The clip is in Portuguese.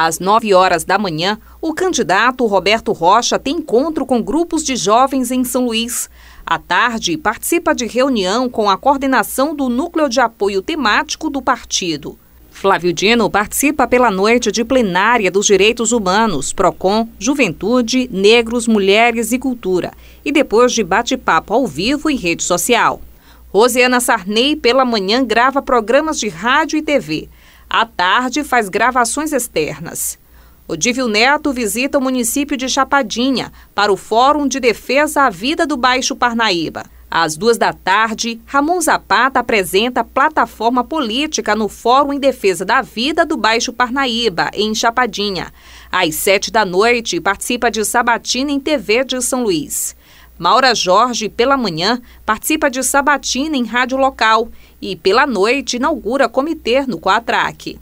Às 9 horas da manhã, o candidato Roberto Rocha tem encontro com grupos de jovens em São Luís. À tarde, participa de reunião com a coordenação do Núcleo de Apoio Temático do partido. Flávio Dino participa pela noite de plenária dos direitos humanos, PROCON, Juventude, Negros, Mulheres e Cultura, e depois de bate-papo ao vivo em rede social. Rosiana Sarney, pela manhã, grava programas de rádio e TV. À tarde, faz gravações externas. O Divio Neto visita o município de Chapadinha para o Fórum de Defesa à Vida do Baixo Parnaíba. Às duas da tarde, Ramon Zapata apresenta plataforma política no Fórum em Defesa da Vida do Baixo Parnaíba, em Chapadinha. Às sete da noite, participa de Sabatina em TV de São Luís. Maura Jorge, pela manhã, participa de sabatina em rádio local e, pela noite, inaugura comitê no Coatraque.